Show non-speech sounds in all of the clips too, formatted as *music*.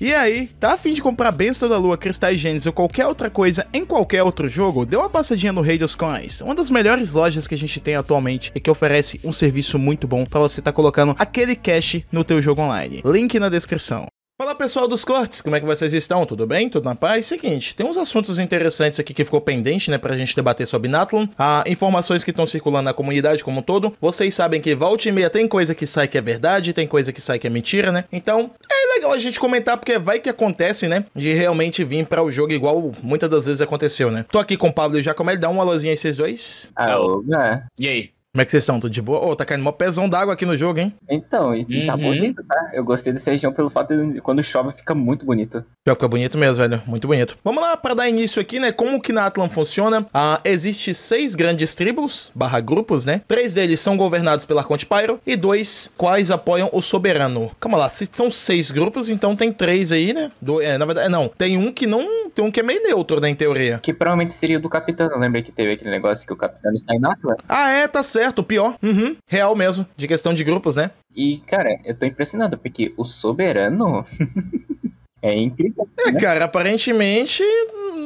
E aí, tá afim de comprar Benção da Lua, Cristais Gênesis ou qualquer outra coisa em qualquer outro jogo? Dê uma passadinha no Rei dos Coins, uma das melhores lojas que a gente tem atualmente e que oferece um serviço muito bom para você estar tá colocando aquele cash no teu jogo online. Link na descrição. Fala pessoal dos cortes, como é que vocês estão? Tudo bem? Tudo na paz? Seguinte, tem uns assuntos interessantes aqui que ficou pendente, né, pra gente debater sobre Nathlon. Há informações que estão circulando na comunidade como um todo. Vocês sabem que volta e meia tem coisa que sai que é verdade, tem coisa que sai que é mentira, né? Então, é legal a gente comentar porque vai que acontece, né, de realmente vir para o jogo igual muitas das vezes aconteceu, né? Tô aqui com o Pablo e o Jacomel, dá uma alôzinha aí vocês dois. Ah, né? E aí? Como é que vocês estão? Tudo de boa? Ô, oh, tá caindo mó pesão d'água aqui no jogo, hein? Então, e, tá uhum. tá bonito, tá? Eu gostei dessa região pelo fato de quando chove fica muito bonito. Já fica bonito mesmo, velho. Muito bonito. Vamos lá, para dar início aqui, né? Como que na Atlan funciona? Ah, existe seis grandes tribos, barra grupos, né? Três deles são governados pela Conte Pyro e dois quais apoiam o soberano. Calma lá, se são seis grupos, então tem três aí, né? Do, é, na verdade, não. Tem um que não. Tem um que é meio neutro, né, em teoria. Que provavelmente seria o do capitão. Lembra que teve aquele negócio que o capitão está em Atlan? Ah, é, tá certo certo, o pior. Uhum, real mesmo, de questão de grupos, né? E, cara, eu tô impressionado, porque o soberano. *laughs* é incrível. É, né? cara, aparentemente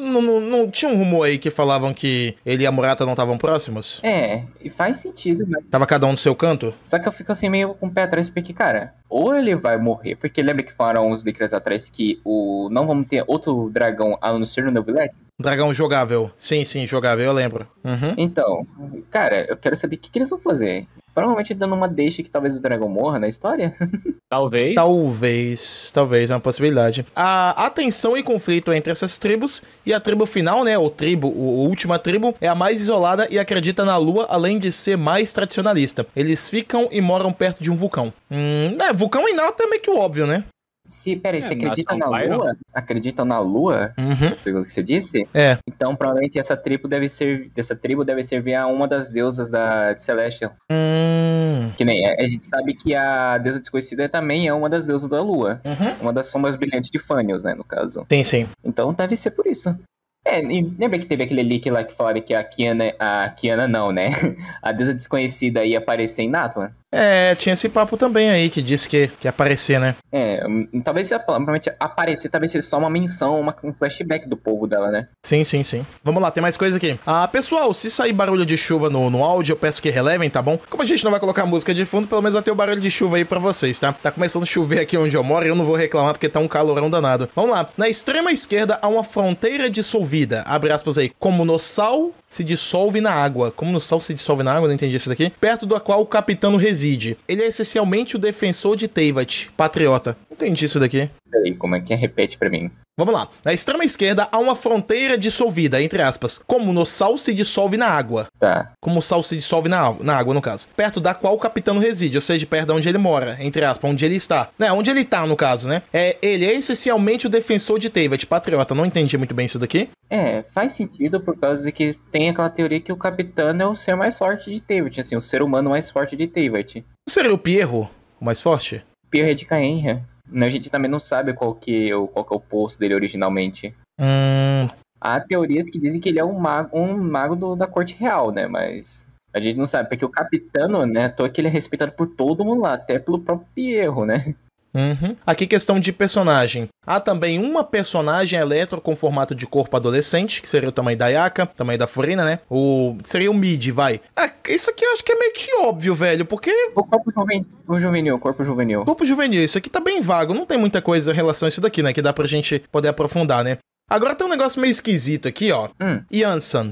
não, não, não, tinha um rumor aí que falavam que ele e a Murata não estavam próximos? É, e faz sentido, né? Tava cada um no seu canto? Só que eu fico assim meio com o pé atrás, porque, cara, ou ele vai morrer, porque lembra que falaram uns líquidos atrás que o não vamos ter outro dragão a não ser no Novo Legend? Dragão jogável. Sim, sim, jogável, eu lembro. Uhum. Então, cara, eu quero saber o que, que eles vão fazer. Provavelmente dando uma deixa que talvez o dragão morra na história. *laughs* Talvez. Talvez, talvez, é uma possibilidade. A, a tensão e conflito entre essas tribos e a tribo final, né, ou tribo, o última tribo, é a mais isolada e acredita na lua, além de ser mais tradicionalista. Eles ficam e moram perto de um vulcão. Hum, é, vulcão e nada é meio que o óbvio, né? Se, peraí, é, você acredita na Lua? Acreditam na Lua? Uhum. Pelo que você disse? É. Então, provavelmente essa tribo deve ser, essa tribo deve servir a uma das deusas da de Celestial. Hum. Que nem é, a, gente sabe que a deusa desconhecida também é uma das deusas da Lua, uhum. uma das sombras brilhantes de Fanios, né, no caso. Tem sim. Então, deve ser por isso. É, lembra que teve aquele leak lá que falaram que a Kiana, a Kiana não, né? *laughs* A deusa desconhecida ia aparecer em Natlan? É, tinha esse papo também aí que disse que, que ia aparecer, né? É, hum, talvez provavelmente aparecer, talvez seja só uma menção, uma, um flashback do povo dela, né? Sim, sim, sim. Vamos lá, tem mais coisa aqui. Ah, pessoal, se sair barulho de chuva no, no áudio, eu peço que relevem, tá bom? Como a gente não vai colocar música de fundo, pelo menos vai ter o barulho de chuva aí pra vocês, tá? Tá começando a chover aqui onde eu moro e eu não vou reclamar porque tá um calorão danado. Vamos lá. Na extrema esquerda há uma fronteira dissolvida, abre aspas aí, como no sal se dissolve na água. Como no sal se dissolve na água, não entendi isso daqui. Perto do qual o capitano reside. Ele é essencialmente o defensor de Teyvat, patriota. Entendi isso daqui. Peraí, como é que é? Repete pra mim. Vamos lá. Na extrema esquerda há uma fronteira dissolvida, entre aspas, como no sal se dissolve na água. Tá. Como o sal se dissolve na, na água, no caso. Perto da qual o capitão reside, ou seja, perto de onde ele mora, entre aspas, onde ele está. Né, onde ele tá, no caso, né? É, ele é essencialmente o defensor de Teyvat, patriota. Não entendi muito bem isso daqui. É, faz sentido por causa de que tem aquela teoria que o capitão é o ser mais forte de Teyvat, assim, o ser humano mais forte de Teyvat. Seria o Pierro, o mais forte? Pierro é de Caenha. Né, a gente também não sabe qual que, é qual que é o posto dele originalmente. Hum... Há teorias que dizem que ele é um mago, um mago do, da corte real, né? Mas a gente não sabe, porque o capitano, né, à toa que ele é respeitado por todo mundo lá, até pelo próprio Pierro, né? Uhum. Aqui questão de personagem. Há também uma personagem eletro com formato de corpo adolescente, que seria o tamanho da Yaka, tamanho da Furina, né? O... Seria o mid, vai. Ah, isso aqui eu acho que é meio que óbvio, velho, porque... O corpo juvenil, o juvenil, corpo juvenil. Corpo juvenil, isso aqui tá bem vago, não tem muita coisa em relação a isso daqui, né? Que dá pra gente poder aprofundar, né? Agora tem um negócio meio esquisito aqui, ó. Hum.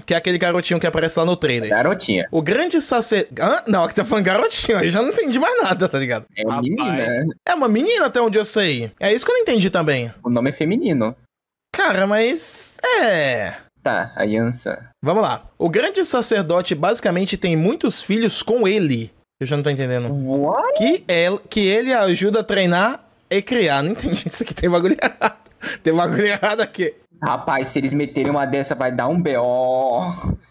que é aquele garotinho que aparece lá no trailer. Garotinha. O grande sacerdote. Ah, não, aqui tá falando garotinho, aí já não entendi mais nada, tá ligado? É uma menina. É uma menina até onde eu sei. É isso que eu não entendi também. O nome é feminino. Cara, mas. É. Tá, a Janssen. Vamos lá. O grande sacerdote basicamente tem muitos filhos com ele. Eu já não tô entendendo. What? Que, é, que ele ajuda a treinar e criar. Não entendi *laughs* isso aqui, tem bagulho errado. Tem bagulho errado aqui. Rapaz, se eles meterem uma dessa, vai dar um BO.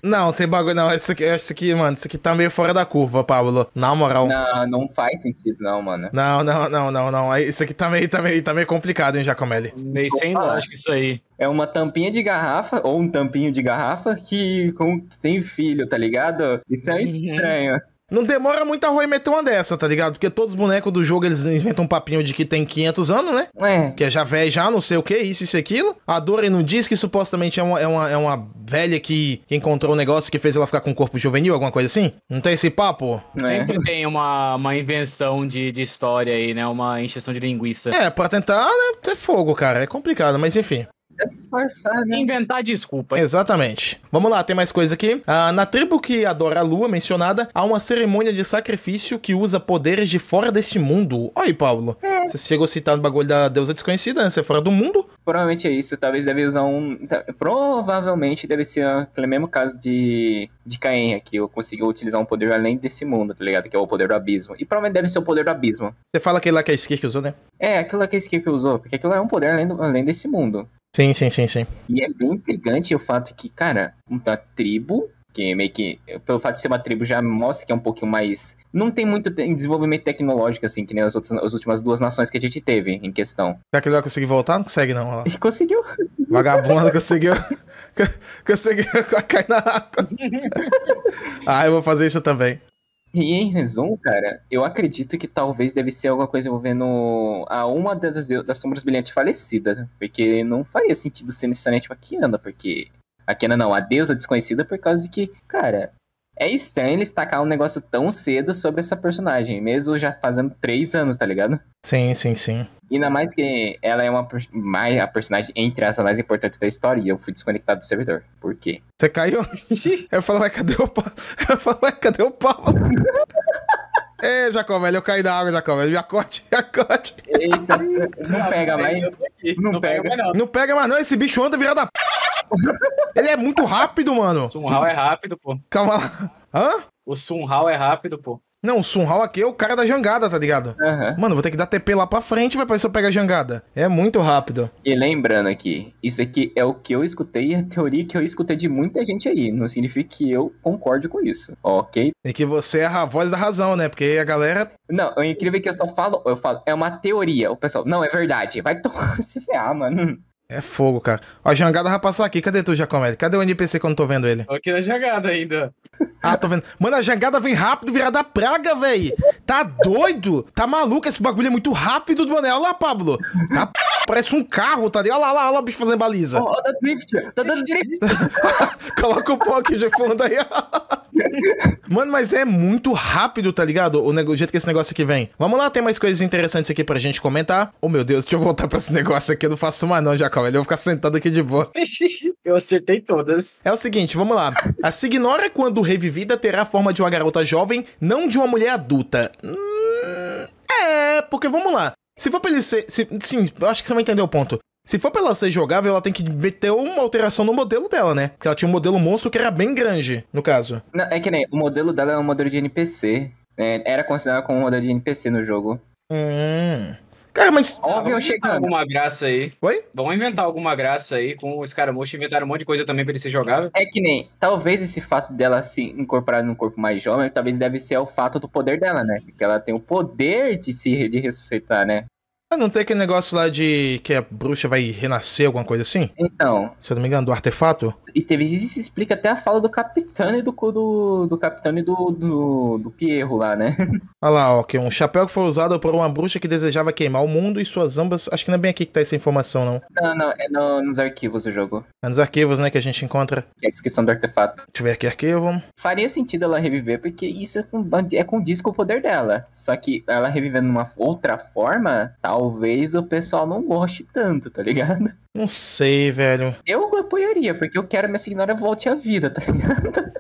Não, tem bagulho. Não, isso aqui, isso aqui, mano, isso aqui tá meio fora da curva, Pablo. Na moral. Não, não faz sentido, não, mano. Não, não, não, não, não. Isso aqui tá meio, tá meio, tá meio complicado, hein, Jacomelli. Nem sem lógica isso aí. É uma tampinha de garrafa, ou um tampinho de garrafa, que, com, tem filho, tá ligado? Isso é uhum. estranho. Não demora muito a Roy meter uma dessa, tá ligado? Porque todos os bonecos do jogo, eles inventam um papinho de que tem 500 anos, né? É. Que é já velho, já não sei o que, isso, isso e aquilo. A Dory não diz que supostamente é uma, é uma, é uma velha que, que encontrou um negócio que fez ela ficar com um corpo juvenil, alguma coisa assim? Não tem esse papo? É. Sempre tem uma, uma invenção de, de história aí, né? Uma encheção de linguiça. É, pra tentar né, ter fogo, cara. É complicado, mas enfim. É disfarçar, né? Inventar desculpa. Exatamente. Vamos lá, tem mais coisa aqui. Ah, na tribo que adora a lua mencionada, há uma cerimônia de sacrifício que usa poderes de fora deste mundo. Oi, Paulo. É. Você chegou a citar o bagulho da deusa desconhecida, né? Você é fora do mundo? Provavelmente é isso. Talvez deve usar um. Provavelmente deve ser aquele mesmo caso de, de Caen, que eu conseguiu utilizar um poder além desse mundo, tá ligado? Que é o poder do abismo. E provavelmente deve ser o poder do abismo. Você fala aquele lá que é a Skirk usou, né? É, aquilo lá que é a Skirk usou, porque aquilo lá é um poder além, do... além desse mundo. Sim, sim, sim, sim. E é bem intrigante o fato que, cara, uma tribo, que é meio que, pelo fato de ser uma tribo, já mostra que é um pouquinho mais. Não tem muito desenvolvimento tecnológico, assim, que nem as, outras, as últimas duas nações que a gente teve em questão. Será que ele vai conseguir voltar? Não consegue, não. *laughs* Conseguiu. Vagabunda conseguiu. *laughs* conseguiu *laughs* cair na água. ah, eu vou fazer isso também. E em resumo, cara, eu acredito que talvez deve ser alguma coisa envolvendo a uma das, das sombras brilhantes falecida, porque não faria sentido ser necessariamente uma Kiana, porque a Kiana não, a deusa desconhecida, por causa de que, cara, é estranho eles tacar um negócio tão cedo sobre essa personagem, mesmo já fazendo três anos, tá ligado? Sim, sim, sim. E ainda mais que ela é uma mais, a personagem, entre as mais importante da história, e eu fui desconectado do servidor. Por quê? Você caiu? *laughs* eu falo, mas cadê o pau? Eu falo, mas cadê o pau? *laughs* Ei, Jacó, velho, eu caí da água, Jacó, velho. Jacote. Eita, não pega mais. Não, não pega. pega mais, não. Não pega mais, não. Esse bicho anda virado a p. Ele é muito rápido, mano. Sunhal é rápido, pô. Calma lá. Hã? O Sunhal é rápido, pô. Não, o Sunhal aqui é o cara da jangada, tá ligado? Uhum. Mano, vou ter que dar TP lá pra frente, vai pra ver se eu pego a jangada. É muito rápido. E lembrando aqui, isso aqui é o que eu escutei e a teoria que eu escutei de muita gente aí. Não significa que eu concorde com isso, ok? É que você é a voz da razão, né? Porque a galera... Não, é incrível que eu só falo, eu falo, é uma teoria. O pessoal, não, é verdade. Vai *laughs* se ferrar, mano. É fogo, cara. Ó, a jangada vai passar aqui. Cadê tu, Jacomete? Cadê o NPC que eu não tô vendo ele? Tô aqui na jangada ainda. Ah, tô vendo. Mano, a jangada vem rápido, virada praga, velho. Tá doido? Tá maluco? Esse bagulho é muito rápido, mano. Olha lá, Pablo. Tá, parece um carro, tá ali. Olha lá, olha lá o bicho fazendo baliza. Ó, oh, oh, drift. Tá dando drift. *laughs* Coloca o pó aqui, fundo aí. Mano, mas é muito rápido, tá ligado? O, o, jeito que esse negócio aqui vem. Vamos lá, tem mais coisas interessantes aqui pra gente comentar. Oh, meu Deus, deixa eu voltar pra esse negócio aqui. Eu não faço uma não, Jacó. Eu vou ficar sentado aqui de boa. *laughs* eu acertei todas. É o seguinte, vamos lá. A Signora, quando revivida, terá a forma de uma garota jovem, não de uma mulher adulta. Hum, é, porque vamos lá. Se for pra ele ser. Se, sim, eu acho que você vai entender o ponto. Se for pra ela ser jogável, ela tem que meter uma alteração no modelo dela, né? Porque ela tinha um modelo monstro que era bem grande, no caso. Não, é que nem, o modelo dela é um modelo de NPC. É, era considerado como um modelo de NPC no jogo. Hum. Cara, mas. Óbvio, chegando. Alguma graça aí. Oi? Vão inventar alguma graça aí com os caramuchos, inventaram um monte de coisa também pra ele ser jogável. É que nem, talvez esse fato dela se incorporar num corpo mais jovem, talvez deve ser o fato do poder dela, né? Que ela tem o poder de se de ressuscitar, né? Ah, não tem aquele negócio lá de que a bruxa vai renascer, alguma coisa assim? Então. Se eu não me engano, do artefato? E teve isso explica até a fala do capitão e do. do, do capitão e do, do, do Pierro lá, né? *laughs* Olha ah lá, ó, que um chapéu que foi usado por uma bruxa que desejava queimar o mundo e suas ambas. Acho que não é bem aqui que tá essa informação, não. Não, não, é no, nos arquivos do jogo. É nos arquivos, né, que a gente encontra. É a descrição do artefato. Deixa eu ver aqui arquivo. Faria sentido ela reviver, porque isso é, com, é com disco o poder dela. Só que ela revivendo numa outra forma, tal tá talvez o pessoal não goste tanto, tá ligado? Não sei, velho. Eu apoiaria, porque eu quero que minha senhora volte à vida, tá ligado?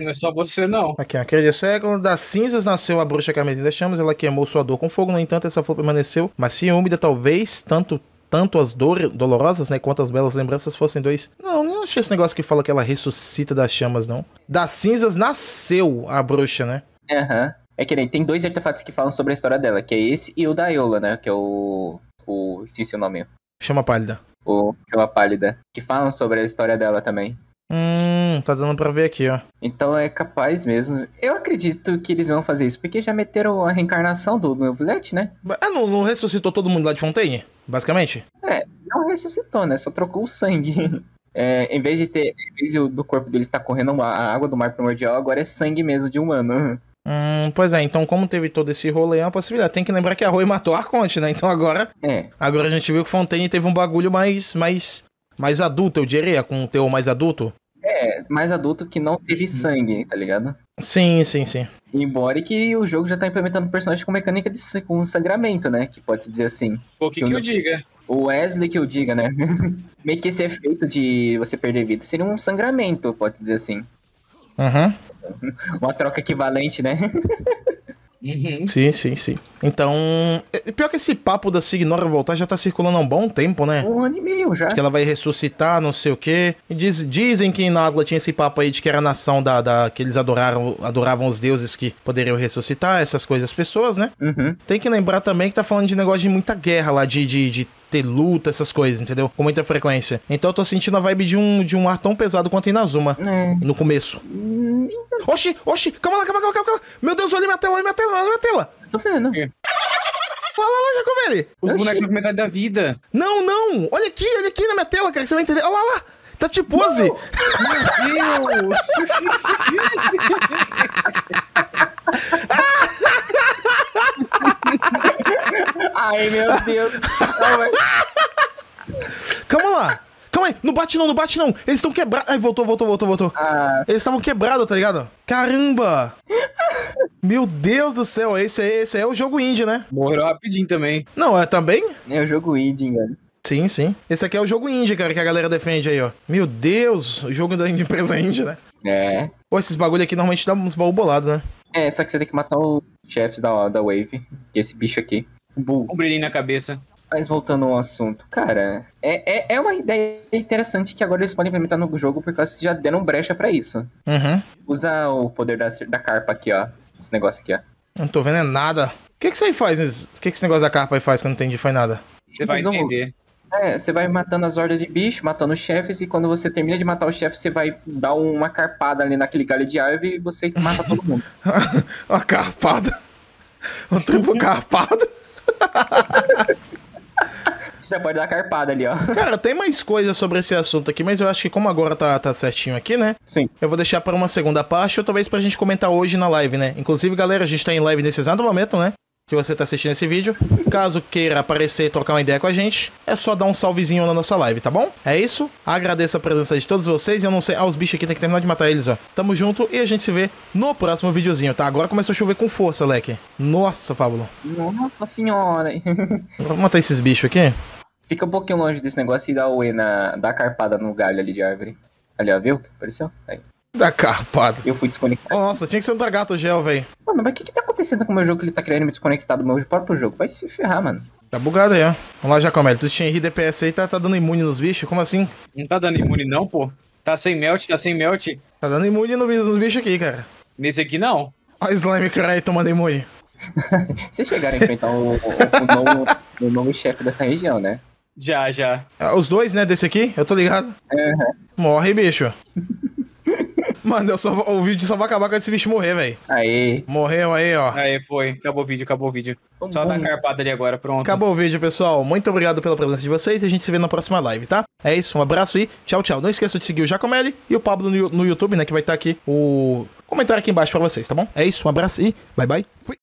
Não é só você, não. Aqui, naquele século das cinzas nasceu a bruxa carmesim das chamas, ela queimou sua dor com fogo, no entanto, essa flor permaneceu macia e úmida, talvez, tanto tanto as dores dolorosas, né, quanto as belas lembranças fossem dois. Não, não achei esse negócio que fala que ela ressuscita das chamas, não. Das cinzas nasceu a bruxa, né? Aham. Uhum. É que nem, tem dois artefatos que falam sobre a história dela, que é esse e o da Iola, né? Que é o. o esqueci seu nome. Chama Pálida. O Chama Pálida. Que falam sobre a história dela também. Hum, tá dando pra ver aqui, ó. Então é capaz mesmo. Eu acredito que eles vão fazer isso, porque já meteram a reencarnação do Nuvulet, né? Ah, não, não, ressuscitou todo mundo lá de Fontaine, basicamente? É, não ressuscitou, né? Só trocou o sangue. *laughs* É, em vez de ter. Em vez do corpo dele estar tá correndo a água do mar primordial, agora é sangue mesmo de humano. Hum, pois é, então como teve todo esse rolê, é uma possibilidade. Tem que lembrar que a Rui matou a Arconte, né? Então agora. É. Agora a gente viu que Fontaine teve um bagulho mais. mais. mais adulto, eu diria, com o teu mais adulto. É, mais adulto que não teve sangue, tá ligado? Sim, sim, sim. Embora que o jogo já tá implementando personagens com mecânica de com sangramento, né? Que pode se dizer assim. O que, que, que eu, eu diga? O Wesley que eu diga, né? *laughs* Meio que esse efeito de você perder vida seria um sangramento, pode dizer assim. Aham. Uhum. *laughs* uma troca equivalente, né? Uhum. Sim, sim, sim. Então, é, é pior que esse papo da Signora voltar já tá circulando há um bom tempo, né? Um ano e meio já. Que ela vai ressuscitar, não sei o quê. Diz, dizem que na Atlas tinha esse papo aí de que era a nação da, da, que eles adoraram, adoravam os deuses que poderiam ressuscitar, essas coisas, pessoas, né? Uhum. Tem que lembrar também que tá falando de negócio de muita guerra lá, de, de, de ter luta, essas coisas, entendeu? Com muita frequência. Então eu tô sentindo a vibe de um, de um ar tão pesado quanto Inazuma hum. no começo. Hum. Oxi, oxi, calma lá, calma, calma, calma, Meu Deus, olha minha tela, olha minha tela, olha minha tela. Tô vendo. É. Lá, lá, lá, Jacobelli. Os bonecos da metade da vida. Não, não. Olha aqui, olha aqui na minha tela, cara, que você vai entender. Olha lá, lá. Tá tipo pose. Meu Deus. *laughs* bate não, não bate não. Eles estão quebrados. Ai, voltou, voltou, voltou, voltou. Ah. Eles estavam quebrados, tá ligado? Caramba! Meu Deus do céu, esse, é, esse é o jogo indie, né? Morreu rapidinho também. Não, é também? É o jogo indie, velho. Sim, sim. Esse aqui é o jogo indie, cara, que a galera defende aí, ó. Meu Deus, o jogo da *laughs* empresa indie, né? É. Pô, esses bagulho aqui normalmente dá uns baú bolado, né? É, só que você tem que matar os chefes da, da Wave. É esse bicho aqui. Um brilhinho na cabeça. Mas voltando ao assunto, cara, é, é, é, uma ideia interessante que agora eles podem implementar no jogo por causa que já deram brecha para isso. Uhum. Usa o poder da, da carpa aqui, ó. Esse negócio aqui, ó. Não tô vendo é nada. O que, que isso aí faz? O que, que esse negócio da carpa aí faz que eu não entendi? Foi nada. Você vai entender. É, você vai matando as hordas de bicho, matando os chefes, e quando você termina de matar o chefe, você vai dar uma carpada ali naquele galho de árvore e você mata todo mundo. *laughs* uma carpada. Um triplo *laughs* carpado. *laughs* já pode dar carpada ali, ó. *laughs* Cara, tem mais coisas sobre esse assunto aqui, mas eu acho que como agora tá, tá certinho aqui, né? Sim. Eu vou deixar para uma segunda parte, ou talvez pra gente comentar hoje na live, né? Inclusive, galera, a gente tá em live nesse exato momento, né? que você está assistindo esse vídeo. Caso queira aparecer e trocar uma ideia com a gente, é só dar um salvezinho na nossa live, tá bom? É isso. Agradeço a presença de todos vocês. Eu não sei. Ah, os bichos aqui tem que terminar de matar eles, ó. Tamo junto e a gente se vê no próximo videozinho, tá? Agora começou a chover com força, leque. Nossa, Pablo. Nossa senhora. *laughs* Vamos matar esses bichos aqui? Fica um pouquinho longe desse negócio e dá o E na. dá carpada no galho ali de árvore. Ali, ó, viu? Apareceu? Aí. Da carpada. Eu fui desconectado. Nossa, tinha que ser um dragato gel, velho. Mano, mas o que, que tá acontecendo com o meu jogo que ele tá querendo me desconectar do meu próprio jogo? Vai se ferrar, mano. Tá bugado aí, ó. Vamos lá, Jacomel. Tu tinha RDPS aí, tá, tá dando imune nos bichos? Como assim? Não tá dando imune, não, pô. Tá sem melt, tá sem melt. Tá dando imune no, nos bichos aqui, cara. Nesse aqui não. Ó, Slime Cry tomando imune. *laughs* Vocês chegaram a enfrentar o, o, o, novo, o novo chefe dessa região, né? Já, já. Ah, os dois, né, desse aqui? Eu tô ligado. Uhum. Morre, bicho. *laughs* Mano, eu só, o vídeo só vai acabar quando esse bicho morrer, velho. Aí. Morreu aí, ó. Aí, foi. Acabou o vídeo, acabou o vídeo. Tá só bom. dar carpada ali agora, pronto. Acabou o vídeo, pessoal. Muito obrigado pela presença de vocês e a gente se vê na próxima live, tá? É isso, um abraço e tchau, tchau. Não esqueça de seguir o Jacomelli e o Pablo no, no YouTube, né, que vai estar tá aqui o comentário aqui embaixo pra vocês, tá bom? É isso, um abraço e bye, bye. Fui.